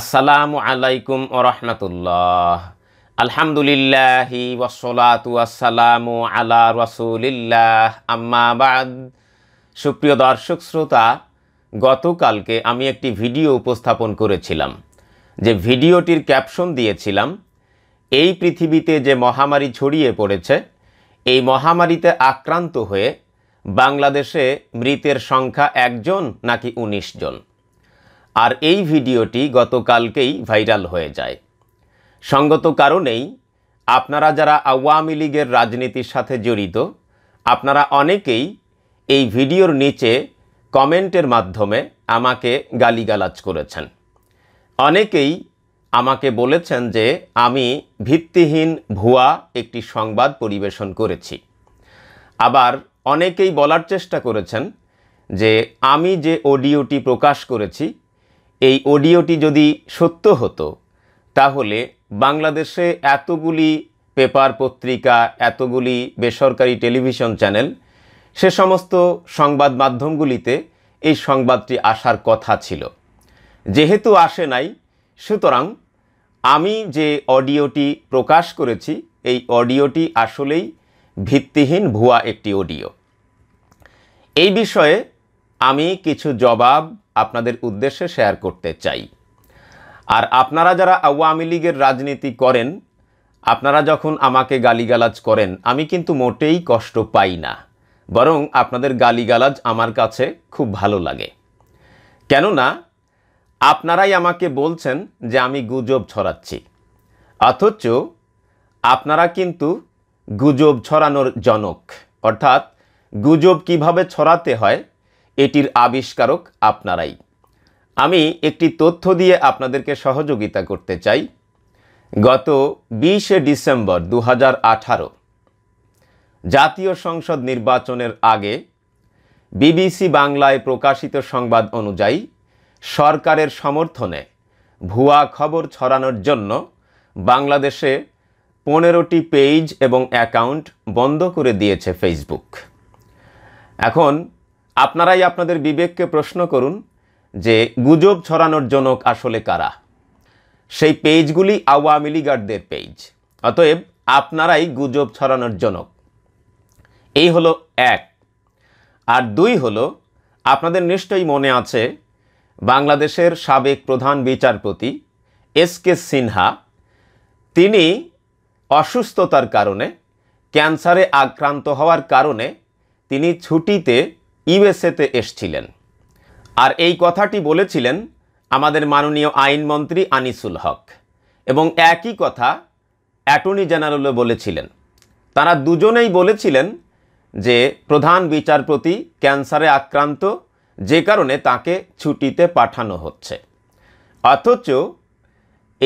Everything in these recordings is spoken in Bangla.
আসসালামু আলাইকুম ওরহমতুল্লাহ আলহামদুলিল্লাহি ওসলাত আসসালামু আলা রসুলিল্লাহ আম্মাবাদ সুপ্রিয় দর্শক শ্রোতা গতকালকে আমি একটি ভিডিও উপস্থাপন করেছিলাম যে ভিডিওটির ক্যাপশন দিয়েছিলাম এই পৃথিবীতে যে মহামারী ছড়িয়ে পড়েছে এই মহামারীতে আক্রান্ত হয়ে বাংলাদেশে মৃতের সংখ্যা একজন নাকি উনিশ জন আর এই ভিডিওটি গতকালকেই ভাইরাল হয়ে যায় সঙ্গত কারণেই আপনারা যারা আওয়ামী লীগের রাজনীতির সাথে জড়িত আপনারা অনেকেই এই ভিডিওর নিচে কমেন্টের মাধ্যমে আমাকে গালিগালাজ করেছেন অনেকেই আমাকে বলেছেন যে আমি ভিত্তিহীন ভুয়া একটি সংবাদ পরিবেশন করেছি আবার অনেকেই বলার চেষ্টা করেছেন যে আমি যে অডিওটি প্রকাশ করেছি এই অডিওটি যদি সত্য হতো তাহলে বাংলাদেশে এতগুলি পেপার পত্রিকা এতগুলি বেসরকারি টেলিভিশন চ্যানেল সে সমস্ত সংবাদ মাধ্যমগুলিতে এই সংবাদটি আসার কথা ছিল যেহেতু আসে নাই সুতরাং আমি যে অডিওটি প্রকাশ করেছি এই অডিওটি আসলেই ভিত্তিহীন ভুয়া একটি অডিও এই বিষয়ে আমি কিছু জবাব আপনাদের উদ্দেশ্যে শেয়ার করতে চাই আর আপনারা যারা আওয়ামী লীগের রাজনীতি করেন আপনারা যখন আমাকে গালিগালাজ করেন আমি কিন্তু মোটেই কষ্ট পাই না বরং আপনাদের গালিগালাজ আমার কাছে খুব ভালো লাগে কেননা আপনারাই আমাকে বলছেন যে আমি গুজব ছড়াচ্ছি অথচ আপনারা কিন্তু গুজব ছড়ানোর জনক অর্থাৎ গুজব কিভাবে ছড়াতে হয় এটির আবিষ্কারক আপনারাই আমি একটি তথ্য দিয়ে আপনাদেরকে সহযোগিতা করতে চাই গত বিশে ডিসেম্বর দু জাতীয় সংসদ নির্বাচনের আগে বিবিসি বাংলায় প্রকাশিত সংবাদ অনুযায়ী সরকারের সমর্থনে ভুয়া খবর ছড়ানোর জন্য বাংলাদেশে পনেরোটি পেজ এবং অ্যাকাউন্ট বন্ধ করে দিয়েছে ফেসবুক এখন আপনারাই আপনাদের বিবেককে প্রশ্ন করুন যে গুজব ছড়ানোর জনক আসলে কারা সেই পেজগুলি আওয়ামী লীগারদের পেজ অতএব আপনারাই গুজব ছড়ানোর জনক এই হলো এক আর দুই হলো আপনাদের নিশ্চয়ই মনে আছে বাংলাদেশের সাবেক প্রধান বিচারপতি এস কে সিনহা তিনি অসুস্থতার কারণে ক্যান্সারে আক্রান্ত হওয়ার কারণে তিনি ছুটিতে ইউএসএতে এসছিলেন আর এই কথাটি বলেছিলেন আমাদের মাননীয় আইনমন্ত্রী আনিসুল হক এবং একই কথা অ্যাটর্নি জেনারেলও বলেছিলেন তারা দুজনেই বলেছিলেন যে প্রধান বিচারপতি ক্যান্সারে আক্রান্ত যে কারণে তাকে ছুটিতে পাঠানো হচ্ছে অথচ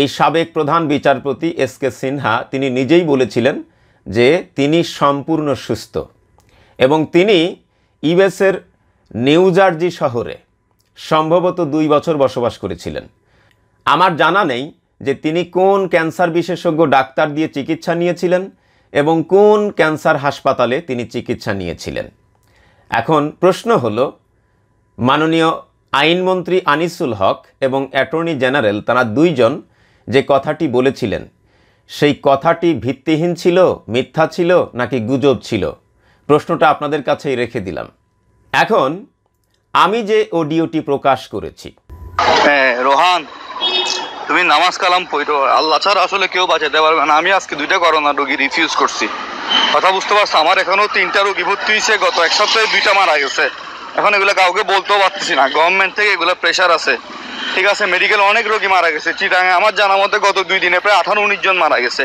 এই সাবেক প্রধান বিচারপতি এস কে সিনহা তিনি নিজেই বলেছিলেন যে তিনি সম্পূর্ণ সুস্থ এবং তিনি ইউএসের নিউজার্জি শহরে সম্ভবত দুই বছর বসবাস করেছিলেন আমার জানা নেই যে তিনি কোন ক্যান্সার বিশেষজ্ঞ ডাক্তার দিয়ে চিকিৎসা নিয়েছিলেন এবং কোন ক্যান্সার হাসপাতালে তিনি চিকিৎসা নিয়েছিলেন এখন প্রশ্ন হল মাননীয় আইনমন্ত্রী আনিসুল হক এবং অ্যাটর্নি জেনারেল তারা দুইজন যে কথাটি বলেছিলেন সেই কথাটি ভিত্তিহীন ছিল মিথ্যা ছিল নাকি গুজব ছিল প্রশ্নটা আপনাদের কাছেই রেখে দিলাম এখন আমি যে অডিওটি প্রকাশ করেছি হ্যাঁ, রোহান তুমি নামাজ কালাম পড়ো আল্লাহ ছাড়া আসলে কেউ বাঁচাতে পারবে না আমি আজকে দুইটা করোনা রোগী রিফিউজ করছি কথা বুঝতে পারছো আমার এখনো তিনটা রোগী ভর্তি হয়েছে গত এক সপ্তাহে দুইটা মারা গেছে এখন এগুলো কাউকে বলতেও পারতেছি না গভর্নমেন্ট থেকে এগুলো প্রেশার আছে ঠিক আছে মেডিকেল অনেক রোগী মারা গেছে চিটাঙে আমার জানা মতে গত দুই দিনে প্রায় আঠারো উনিশ জন মারা গেছে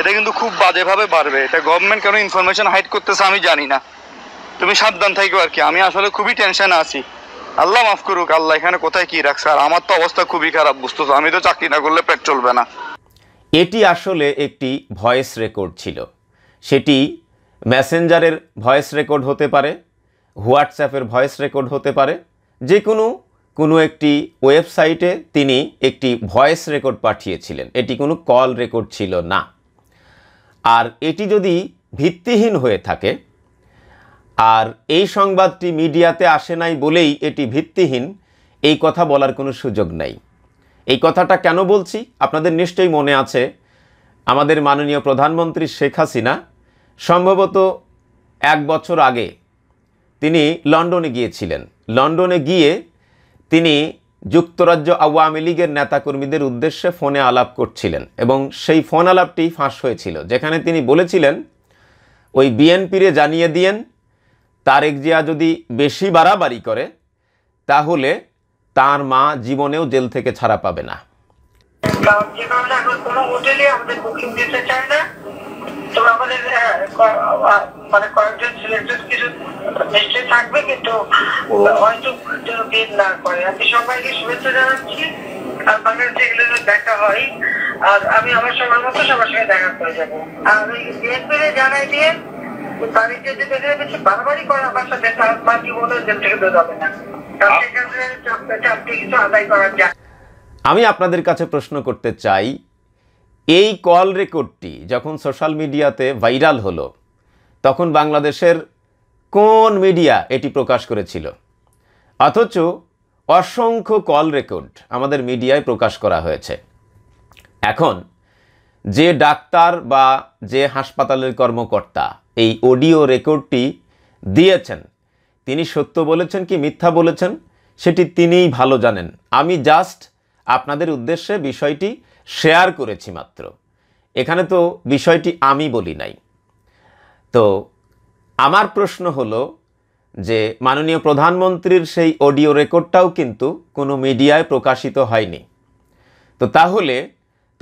এটা কিন্তু খুব বাজেভাবে বাড়বে এটা গভর্নমেন্ট কেন ইনফরমেশন হাইড করতেছে আমি জানি না তুমি সাবধান থাকো আর কি আমি আসলে খুবই টেনশনে আছি আল্লাহ মাফ করুক আল্লাহ এখানে কোথায় কি রাখছে আর আমার তো অবস্থা খুবই খারাপ বুঝতো আমি তো চাকরি না করলে পেট চলবে না এটি আসলে একটি ভয়েস রেকর্ড ছিল সেটি মেসেঞ্জারের ভয়েস রেকর্ড হতে পারে হোয়াটসঅ্যাপের ভয়েস রেকর্ড হতে পারে যে কোনো কোনো একটি ওয়েবসাইটে তিনি একটি ভয়েস রেকর্ড পাঠিয়েছিলেন এটি কোনো কল রেকর্ড ছিল না আর এটি যদি ভিত্তিহীন হয়ে থাকে আর এই সংবাদটি মিডিয়াতে আসে নাই বলেই এটি ভিত্তিহীন এই কথা বলার কোনো সুযোগ নাই এই কথাটা কেন বলছি আপনাদের নিশ্চয়ই মনে আছে আমাদের মাননীয় প্রধানমন্ত্রী শেখ হাসিনা সম্ভবত এক বছর আগে তিনি লন্ডনে গিয়েছিলেন লন্ডনে গিয়ে তিনি যুক্তরাজ্য আওয়ামী লীগের নেতাকর্মীদের উদ্দেশ্যে ফোনে আলাপ করছিলেন এবং সেই ফোন আলাপটি ফাঁস হয়েছিল যেখানে তিনি বলেছিলেন ওই বিএনপিরে জানিয়ে দিয়েন তারেক জিয়া যদি বেশি বাড়াবাড়ি করে তাহলে তার মা জীবনেও জেল থেকে ছাড়া পাবে না মানে কয়েকজন সিলেক্টেড কিছু থাকবে কিন্তু হয়তো যেন না করে আমি সবাইকে শুভেচ্ছা জানাচ্ছি আর বাংলাদেশে দেখা হয় আর আমি আমার মতো সবার সঙ্গে দেখা করে যাবো আর আমি বিএনপিকে জানাই দিয়ে বাড়িতে যে দেখে রেখেছি বারবারই করে আমার সাথে তার বলে জেল থেকে বেরোবে না সেক্ষেত্রে আদায় করা যায় আমি আপনাদের কাছে প্রশ্ন করতে চাই এই কল রেকর্ডটি যখন সোশ্যাল মিডিয়াতে ভাইরাল হলো তখন বাংলাদেশের কোন মিডিয়া এটি প্রকাশ করেছিল অথচ অসংখ্য কল রেকর্ড আমাদের মিডিয়ায় প্রকাশ করা হয়েছে এখন যে ডাক্তার বা যে হাসপাতালের কর্মকর্তা এই অডিও রেকর্ডটি দিয়েছেন তিনি সত্য বলেছেন কি মিথ্যা বলেছেন সেটি তিনিই ভালো জানেন আমি জাস্ট আপনাদের উদ্দেশ্যে বিষয়টি শেয়ার করেছি মাত্র এখানে তো বিষয়টি আমি বলি নাই তো আমার প্রশ্ন হলো যে মাননীয় প্রধানমন্ত্রীর সেই অডিও রেকর্ডটাও কিন্তু কোনো মিডিয়ায় প্রকাশিত হয়নি তো তাহলে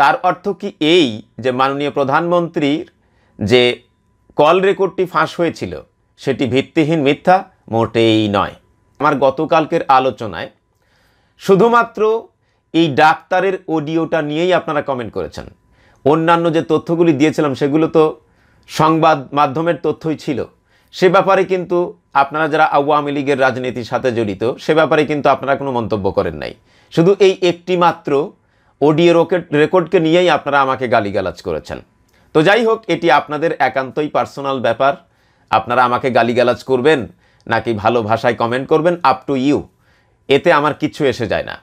তার অর্থ কি এই যে মাননীয় প্রধানমন্ত্রীর যে কল রেকর্ডটি ফাঁস হয়েছিল সেটি ভিত্তিহীন মিথ্যা মোটেই নয় আমার গতকালকের আলোচনায় শুধুমাত্র এই ডাক্তারের অডিওটা নিয়েই আপনারা কমেন্ট করেছেন অন্যান্য যে তথ্যগুলি দিয়েছিলাম সেগুলো তো সংবাদ মাধ্যমের তথ্যই ছিল সে ব্যাপারে কিন্তু আপনারা যারা আওয়ামী লীগের রাজনীতির সাথে জড়িত সে ব্যাপারে কিন্তু আপনারা কোনো মন্তব্য করেন নাই শুধু এই একটি মাত্র অডিও রকেট রেকর্ডকে নিয়েই আপনারা আমাকে গালিগালাজ করেছেন তো যাই হোক এটি আপনাদের একান্তই পার্সোনাল ব্যাপার আপনারা আমাকে গালিগালাজ করবেন নাকি ভালো ভাষায় কমেন্ট করবেন আপ টু ইউ এতে আমার কিছু এসে যায় না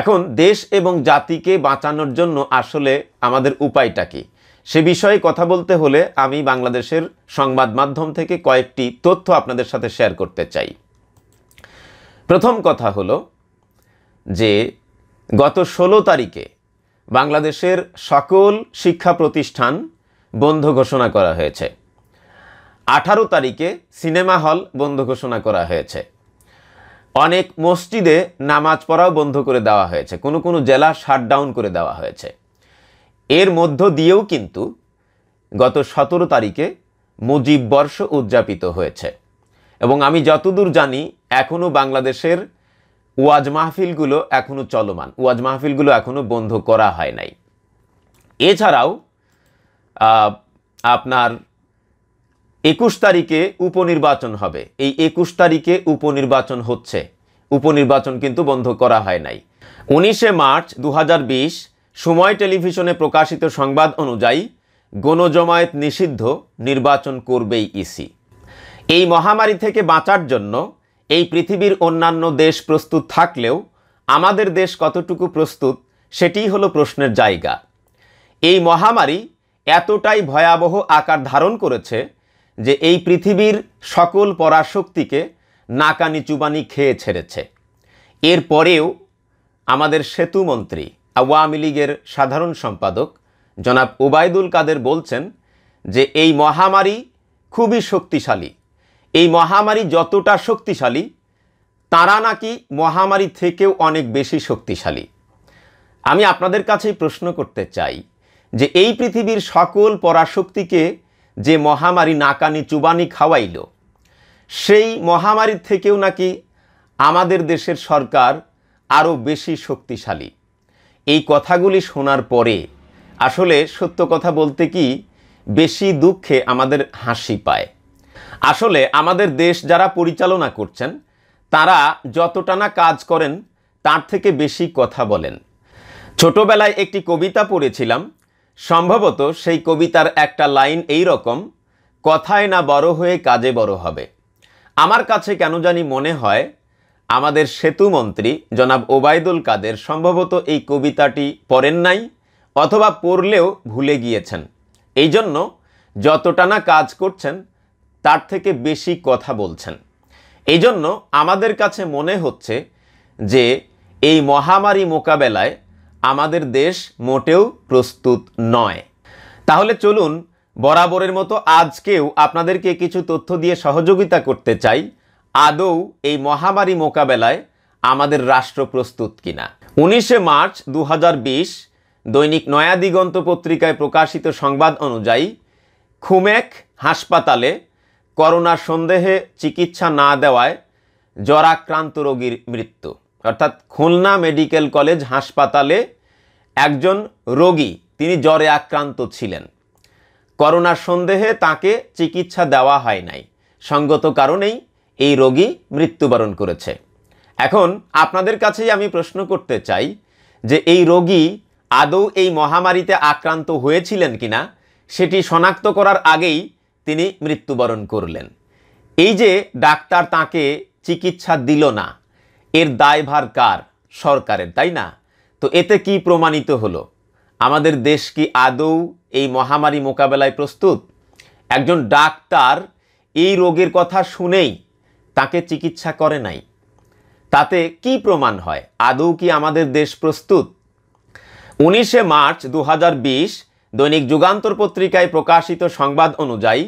এখন দেশ এবং জাতিকে বাঁচানোর জন্য আসলে আমাদের উপায়টা কী সে বিষয়ে কথা বলতে হলে আমি বাংলাদেশের সংবাদ মাধ্যম থেকে কয়েকটি তথ্য আপনাদের সাথে শেয়ার করতে চাই প্রথম কথা হলো যে গত ষোলো তারিখে বাংলাদেশের সকল শিক্ষা প্রতিষ্ঠান বন্ধ ঘোষণা করা হয়েছে আঠারো তারিখে সিনেমা হল বন্ধ ঘোষণা করা হয়েছে অনেক মসজিদে নামাজ পড়াও বন্ধ করে দেওয়া হয়েছে কোনো কোনো জেলা শাটডাউন করে দেওয়া হয়েছে এর মধ্য দিয়েও কিন্তু গত সতেরো তারিখে মুজিব বর্ষ উদযাপিত হয়েছে এবং আমি যতদূর জানি এখনও বাংলাদেশের ওয়াজ মাহফিলগুলো এখনও চলমান ওয়াজ মাহফিলগুলো এখনও বন্ধ করা হয় নাই এছাড়াও আপনার একুশ তারিখে উপনির্বাচন হবে এই একুশ তারিখে উপনির্বাচন হচ্ছে উপনির্বাচন কিন্তু বন্ধ করা হয় নাই উনিশে মার্চ দু সময় টেলিভিশনে প্রকাশিত সংবাদ অনুযায়ী গণজমায়েত নিষিদ্ধ নির্বাচন করবেই ইসি এই মহামারী থেকে বাঁচার জন্য এই পৃথিবীর অন্যান্য দেশ প্রস্তুত থাকলেও আমাদের দেশ কতটুকু প্রস্তুত সেটিই হলো প্রশ্নের জায়গা এই মহামারী এতটাই ভয়াবহ আকার ধারণ করেছে যে এই পৃথিবীর সকল পরাশক্তিকে নাকানি চুবানি খেয়ে ছেড়েছে এর পরেও আমাদের সেতুমন্ত্রী আওয়ামী লীগের সাধারণ সম্পাদক জনাব ওবায়দুল কাদের বলছেন যে এই মহামারী খুবই শক্তিশালী এই মহামারী যতটা শক্তিশালী তারা নাকি মহামারী থেকেও অনেক বেশি শক্তিশালী আমি আপনাদের কাছেই প্রশ্ন করতে চাই যে এই পৃথিবীর সকল পরাশক্তিকে যে মহামারী নাকানি চুবানি খাওয়াইল সেই মহামারীর থেকেও নাকি আমাদের দেশের সরকার আরও বেশি শক্তিশালী এই কথাগুলি শোনার পরে আসলে সত্য কথা বলতে কি বেশি দুঃখে আমাদের হাসি পায় আসলে আমাদের দেশ যারা পরিচালনা করছেন তারা যতটা না কাজ করেন তার থেকে বেশি কথা বলেন ছোটবেলায় একটি কবিতা পড়েছিলাম সম্ভবত সেই কবিতার একটা লাইন এই রকম কথায় না বড় হয়ে কাজে বড় হবে আমার কাছে কেন জানি মনে হয় আমাদের সেতু মন্ত্রী জনাব ওবায়দুল কাদের সম্ভবত এই কবিতাটি পড়েন নাই অথবা পড়লেও ভুলে গিয়েছেন এই জন্য যতটা না কাজ করছেন তার থেকে বেশি কথা বলছেন এই জন্য আমাদের কাছে মনে হচ্ছে যে এই মহামারী মোকাবেলায় আমাদের দেশ মোটেও প্রস্তুত নয় তাহলে চলুন বরাবরের মতো আজকেও আপনাদেরকে কিছু তথ্য দিয়ে সহযোগিতা করতে চাই আদৌ এই মহামারী মোকাবেলায় আমাদের রাষ্ট্র প্রস্তুত কিনা উনিশে মার্চ দু দৈনিক নয়া দিগন্ত পত্রিকায় প্রকাশিত সংবাদ অনুযায়ী খুমেক হাসপাতালে করোনা সন্দেহে চিকিৎসা না দেওয়ায় জ্বরাক্রান্ত রোগীর মৃত্যু অর্থাৎ খুলনা মেডিকেল কলেজ হাসপাতালে একজন রোগী তিনি জ্বরে আক্রান্ত ছিলেন করোনার সন্দেহে তাকে চিকিৎসা দেওয়া হয় নাই সঙ্গত কারণেই এই রোগী মৃত্যুবরণ করেছে এখন আপনাদের কাছেই আমি প্রশ্ন করতে চাই যে এই রোগী আদৌ এই মহামারীতে আক্রান্ত হয়েছিলেন কিনা সেটি শনাক্ত করার আগেই তিনি মৃত্যুবরণ করলেন এই যে ডাক্তার তাকে চিকিৎসা দিল না এর দায়ভার কার সরকারের তাই না তো এতে কি প্রমাণিত হলো আমাদের দেশ কি আদৌ এই মহামারী মোকাবেলায় প্রস্তুত একজন ডাক্তার এই রোগের কথা শুনেই তাকে চিকিৎসা করে নাই তাতে কি প্রমাণ হয় আদৌ কি আমাদের দেশ প্রস্তুত উনিশে মার্চ দু দৈনিক যুগান্তর পত্রিকায় প্রকাশিত সংবাদ অনুযায়ী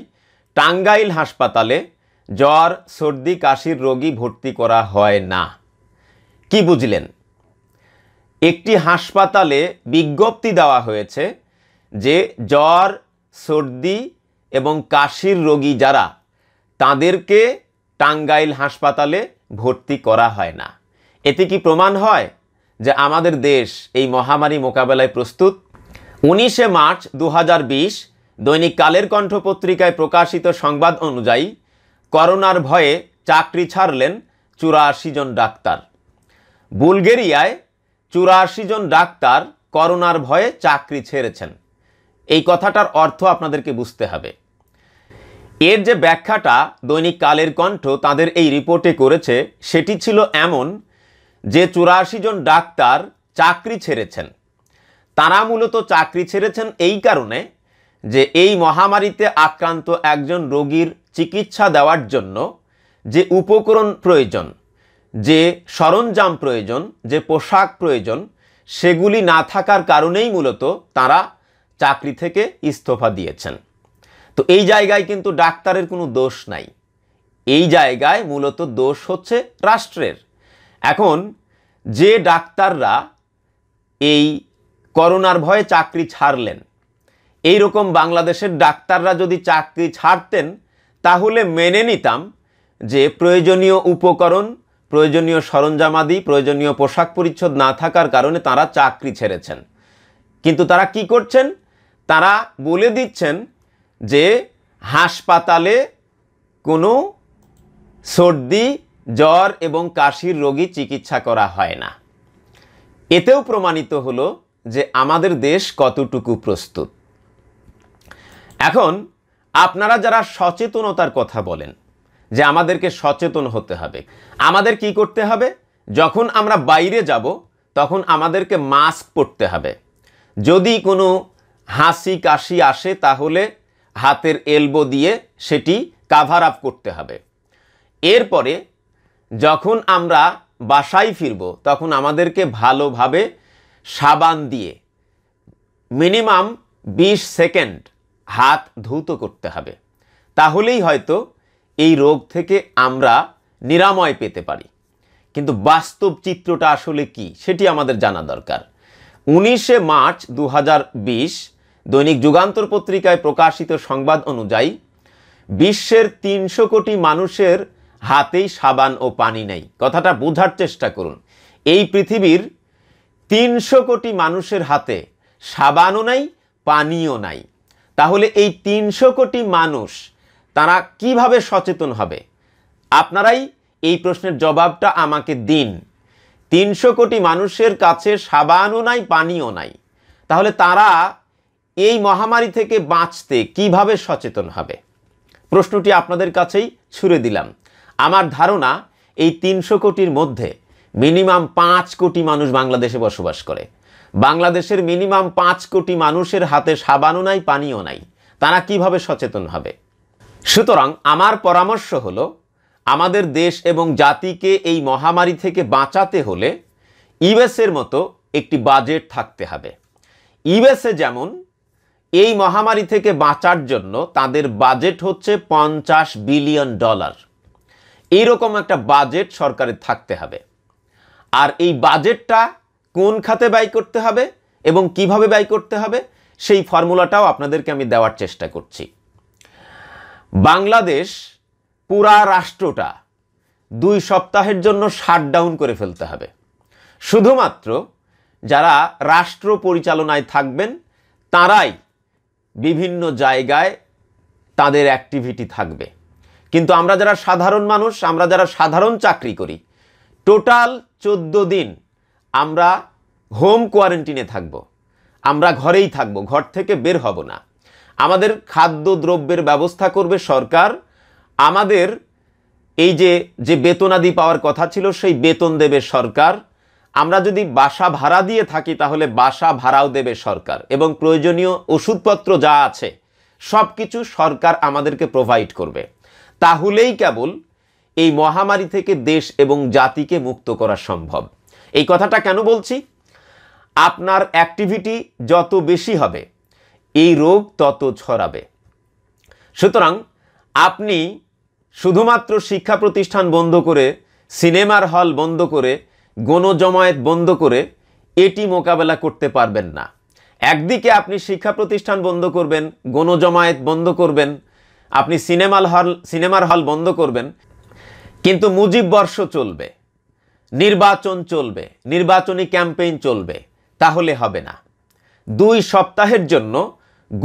টাঙ্গাইল হাসপাতালে জ্বর সর্দি কাশির রোগী ভর্তি করা হয় না কি বুঝলেন একটি হাসপাতালে বিজ্ঞপ্তি দেওয়া হয়েছে যে জ্বর সর্দি এবং কাশির রোগী যারা তাদেরকে টাঙ্গাইল হাসপাতালে ভর্তি করা হয় না এতে কি প্রমাণ হয় যে আমাদের দেশ এই মহামারী মোকাবেলায় প্রস্তুত উনিশে মার্চ দু দৈনিক কালের কণ্ঠ পত্রিকায় প্রকাশিত সংবাদ অনুযায়ী করোনার ভয়ে চাকরি ছাড়লেন চুরাশি জন ডাক্তার বুলগেরিয়ায় চুরাশি জন ডাক্তার করোনার ভয়ে চাকরি ছেড়েছেন এই কথাটার অর্থ আপনাদেরকে বুঝতে হবে এর যে ব্যাখ্যাটা দৈনিক কালের কণ্ঠ তাদের এই রিপোর্টে করেছে সেটি ছিল এমন যে চুরাশি জন ডাক্তার চাকরি ছেড়েছেন তারা মূলত চাকরি ছেড়েছেন এই কারণে যে এই মহামারীতে আক্রান্ত একজন রোগীর চিকিৎসা দেওয়ার জন্য যে উপকরণ প্রয়োজন যে সরঞ্জাম প্রয়োজন যে পোশাক প্রয়োজন সেগুলি না থাকার কারণেই মূলত তারা চাকরি থেকে ইস্তফা দিয়েছেন তো এই জায়গায় কিন্তু ডাক্তারের কোনো দোষ নাই এই জায়গায় মূলত দোষ হচ্ছে রাষ্ট্রের এখন যে ডাক্তাররা এই করোনার ভয়ে চাকরি ছাড়লেন এই রকম বাংলাদেশের ডাক্তাররা যদি চাকরি ছাড়তেন তাহলে মেনে নিতাম যে প্রয়োজনীয় উপকরণ প্রয়োজনীয় সরঞ্জামাদি প্রয়োজনীয় পোশাক পরিচ্ছদ না থাকার কারণে তারা চাকরি ছেড়েছেন কিন্তু তারা কি করছেন তারা বলে দিচ্ছেন যে হাসপাতালে কোনো সর্দি জ্বর এবং কাশির রোগী চিকিৎসা করা হয় না এতেও প্রমাণিত হলো যে আমাদের দেশ কতটুকু প্রস্তুত এখন আপনারা যারা সচেতনতার কথা বলেন যে আমাদেরকে সচেতন হতে হবে আমাদের কি করতে হবে যখন আমরা বাইরে যাব তখন আমাদেরকে মাস্ক পরতে হবে যদি কোনো হাসি কাশি আসে তাহলে হাতের এলবো দিয়ে সেটি কাভার আপ করতে হবে এরপরে যখন আমরা বাসায় ফিরব তখন আমাদেরকে ভালোভাবে সাবান দিয়ে মিনিমাম ২০ সেকেন্ড হাত ধৌত করতে হবে তাহলেই হয়তো এই রোগ থেকে আমরা নিরাময় পেতে পারি কিন্তু বাস্তব চিত্রটা আসলে কি সেটি আমাদের জানা দরকার উনিশে মার্চ দু দৈনিক যুগান্তর পত্রিকায় প্রকাশিত সংবাদ অনুযায়ী বিশ্বের তিনশো কোটি মানুষের হাতেই সাবান ও পানি নেই কথাটা বোঝার চেষ্টা করুন এই পৃথিবীর তিনশো কোটি মানুষের হাতে সাবানও নাই পানিও নাই তাহলে এই তিনশো কোটি মানুষ তারা কিভাবে সচেতন হবে আপনারাই এই প্রশ্নের জবাবটা আমাকে দিন তিনশো কোটি মানুষের কাছে সাবানও নাই পানিও নাই তাহলে তারা এই মহামারী থেকে বাঁচতে কিভাবে সচেতন হবে প্রশ্নটি আপনাদের কাছেই ছুড়ে দিলাম আমার ধারণা এই তিনশো কোটির মধ্যে মিনিমাম পাঁচ কোটি মানুষ বাংলাদেশে বসবাস করে বাংলাদেশের মিনিমাম পাঁচ কোটি মানুষের হাতে সাবানও নাই পানিও নাই তারা কিভাবে সচেতন হবে সুতরাং আমার পরামর্শ হল আমাদের দেশ এবং জাতিকে এই মহামারী থেকে বাঁচাতে হলে ইউএসের মতো একটি বাজেট থাকতে হবে ইউএসএ যেমন এই মহামারী থেকে বাঁচার জন্য তাদের বাজেট হচ্ছে পঞ্চাশ বিলিয়ন ডলার এইরকম একটা বাজেট সরকারের থাকতে হবে আর এই বাজেটটা কোন খাতে ব্যয় করতে হবে এবং কিভাবে ব্যয় করতে হবে সেই ফর্মুলাটাও আপনাদেরকে আমি দেওয়ার চেষ্টা করছি বাংলাদেশ পুরা রাষ্ট্রটা দুই সপ্তাহের জন্য শাটডাউন করে ফেলতে হবে শুধুমাত্র যারা রাষ্ট্র পরিচালনায় থাকবেন তারাই বিভিন্ন জায়গায় তাদের অ্যাক্টিভিটি থাকবে কিন্তু আমরা যারা সাধারণ মানুষ আমরা যারা সাধারণ চাকরি করি টোটাল চোদ্দ দিন আমরা হোম কোয়ারেন্টিনে থাকব আমরা ঘরেই থাকব ঘর থেকে বের হব না আমাদের খাদ্য দ্রব্যের ব্যবস্থা করবে সরকার আমাদের এই যে যে বেতনাদি পাওয়ার কথা ছিল সেই বেতন দেবে সরকার আমরা যদি বাসা ভাড়া দিয়ে থাকি তাহলে বাসা ভাড়াও দেবে সরকার এবং প্রয়োজনীয় ওষুধপত্র যা আছে সব কিছু সরকার আমাদেরকে প্রোভাইড করবে তাহলেই কেবল এই মহামারী থেকে দেশ এবং জাতিকে মুক্ত করা সম্ভব এই কথাটা কেন বলছি আপনার অ্যাক্টিভিটি যত বেশি হবে এই রোগ তত ছড়াবে সুতরাং আপনি শুধুমাত্র শিক্ষা প্রতিষ্ঠান বন্ধ করে সিনেমার হল বন্ধ করে গণজমায়েত বন্ধ করে এটি মোকাবেলা করতে পারবেন না একদিকে আপনি শিক্ষা প্রতিষ্ঠান বন্ধ করবেন গণজমায়েত বন্ধ করবেন আপনি সিনেমাল হল সিনেমার হল বন্ধ করবেন কিন্তু মুজিব বর্ষ চলবে নির্বাচন চলবে নির্বাচনী ক্যাম্পেইন চলবে তাহলে হবে না দুই সপ্তাহের জন্য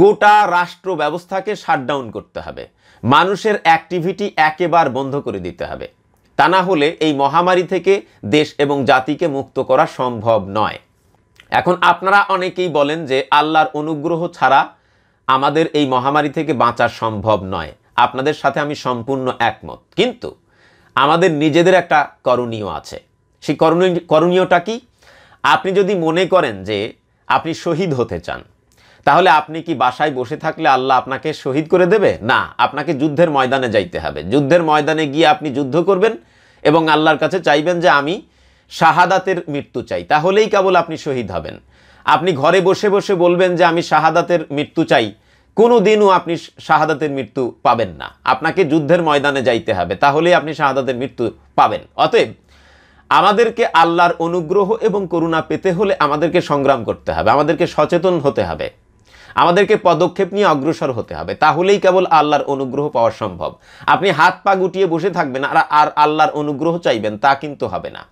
গোটা রাষ্ট্র ব্যবস্থাকে শাটডাউন করতে হবে মানুষের অ্যাক্টিভিটি একেবারে বন্ধ করে দিতে হবে তা না হলে এই মহামারী থেকে দেশ এবং জাতিকে মুক্ত করা সম্ভব নয় এখন আপনারা অনেকেই বলেন যে আল্লাহর অনুগ্রহ ছাড়া আমাদের এই মহামারী থেকে বাঁচা সম্ভব নয় আপনাদের সাথে আমি সম্পূর্ণ একমত কিন্তু আমাদের নিজেদের একটা করণীয় আছে সেই করণীয় করণীয়টা কি আপনি যদি মনে করেন যে আপনি শহীদ হতে চান তাহলে আপনি কি বাসায় বসে থাকলে আল্লাহ আপনাকে শহীদ করে দেবে না আপনাকে যুদ্ধের ময়দানে যাইতে হবে যুদ্ধের ময়দানে গিয়ে আপনি যুদ্ধ করবেন এবং আল্লাহর কাছে চাইবেন যে আমি শাহাদাতের মৃত্যু চাই তাহলেই কেবল আপনি শহীদ হবেন আপনি ঘরে বসে বসে বলবেন যে আমি শাহাদাতের মৃত্যু চাই কোনো দিনও আপনি শাহাদাতের মৃত্যু পাবেন না আপনাকে যুদ্ধের ময়দানে যাইতে হবে তাহলেই আপনি শাহাদাতের মৃত্যু পাবেন অতএব আমাদেরকে আল্লাহর অনুগ্রহ এবং করুণা পেতে হলে আমাদেরকে সংগ্রাম করতে হবে আমাদেরকে সচেতন হতে হবে আমাদেরকে পদক্ষেপ নিয়ে অগ্রসর হতে হবে তাহলেই কেবল আল্লাহর অনুগ্রহ পাওয়া সম্ভব আপনি হাত পা গুটিয়ে বসে থাকবেন আর আর আল্লাহর অনুগ্রহ চাইবেন তা কিন্তু হবে না